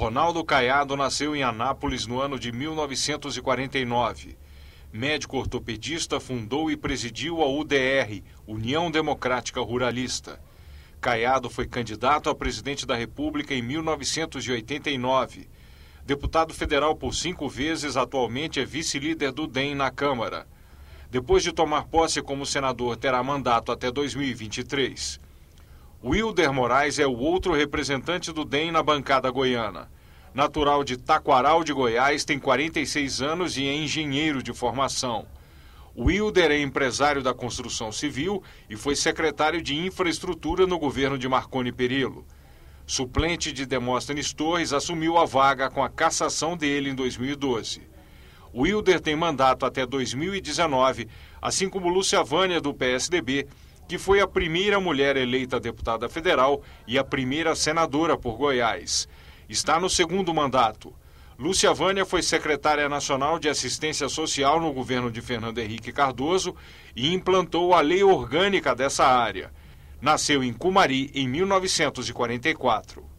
Ronaldo Caiado nasceu em Anápolis no ano de 1949. Médico ortopedista, fundou e presidiu a UDR, União Democrática Ruralista. Caiado foi candidato a presidente da República em 1989. Deputado federal por cinco vezes, atualmente é vice-líder do DEM na Câmara. Depois de tomar posse como senador, terá mandato até 2023. Wilder Moraes é o outro representante do DEM na bancada goiana. Natural de Taquaral de Goiás, tem 46 anos e é engenheiro de formação. Wilder é empresário da construção civil e foi secretário de infraestrutura no governo de Marconi Perillo. Suplente de Demóstenes Torres assumiu a vaga com a cassação dele em 2012. Wilder tem mandato até 2019, assim como Lúcia Vânia, do PSDB, que foi a primeira mulher eleita deputada federal e a primeira senadora por Goiás. Está no segundo mandato. Lúcia Vânia foi secretária nacional de assistência social no governo de Fernando Henrique Cardoso e implantou a lei orgânica dessa área. Nasceu em Cumari em 1944.